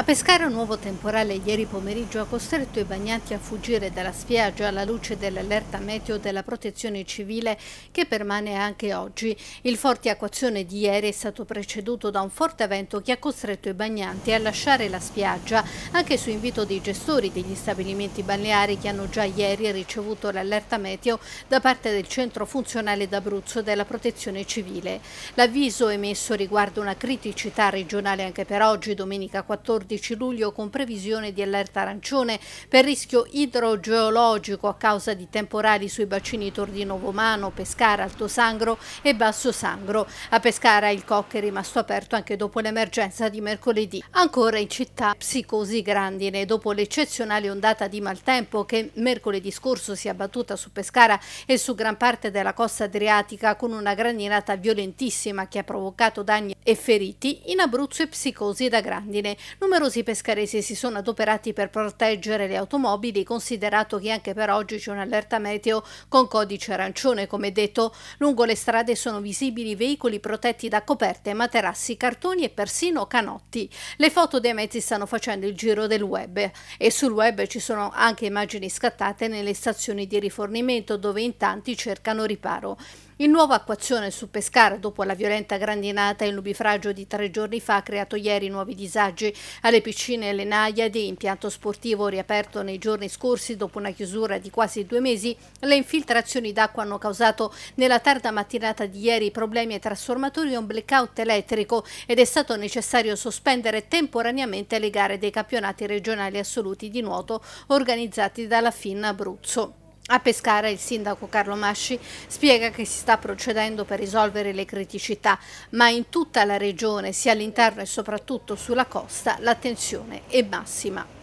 A pescare un nuovo temporale ieri pomeriggio ha costretto i bagnanti a fuggire dalla spiaggia alla luce dell'allerta meteo della protezione civile che permane anche oggi. Il forte acquazione di ieri è stato preceduto da un forte vento che ha costretto i bagnanti a lasciare la spiaggia anche su invito dei gestori degli stabilimenti balneari che hanno già ieri ricevuto l'allerta meteo da parte del centro funzionale d'Abruzzo della protezione civile. L'avviso emesso riguarda una criticità regionale anche per oggi, domenica 14 14 luglio con previsione di allerta arancione per rischio idrogeologico a causa di temporali sui bacini Tordino Vomano, Pescara, Alto Sangro e Basso Sangro. A Pescara il COC è rimasto aperto anche dopo l'emergenza di mercoledì. Ancora in città psicosi grandine dopo l'eccezionale ondata di maltempo che mercoledì scorso si è abbattuta su Pescara e su gran parte della costa adriatica con una grandinata violentissima che ha provocato danni e feriti in Abruzzo e psicosi da grandine. Numero Numerosi pescaresi si sono adoperati per proteggere le automobili, considerato che anche per oggi c'è un'allerta meteo con codice arancione, come detto. Lungo le strade sono visibili veicoli protetti da coperte, materassi, cartoni e persino canotti. Le foto dei mezzi stanno facendo il giro del web e sul web ci sono anche immagini scattate nelle stazioni di rifornimento dove in tanti cercano riparo. Il nuovo acquazione su Pescara dopo la violenta grandinata e il nubifragio di tre giorni fa ha creato ieri nuovi disagi alle piscine e alle Naiadi, impianto sportivo riaperto nei giorni scorsi dopo una chiusura di quasi due mesi, le infiltrazioni d'acqua hanno causato nella tarda mattinata di ieri problemi ai trasformatori e un blackout elettrico ed è stato necessario sospendere temporaneamente le gare dei campionati regionali assoluti di nuoto organizzati dalla FIN Abruzzo. A Pescara il sindaco Carlo Masci spiega che si sta procedendo per risolvere le criticità, ma in tutta la regione, sia all'interno e soprattutto sulla costa, l'attenzione è massima.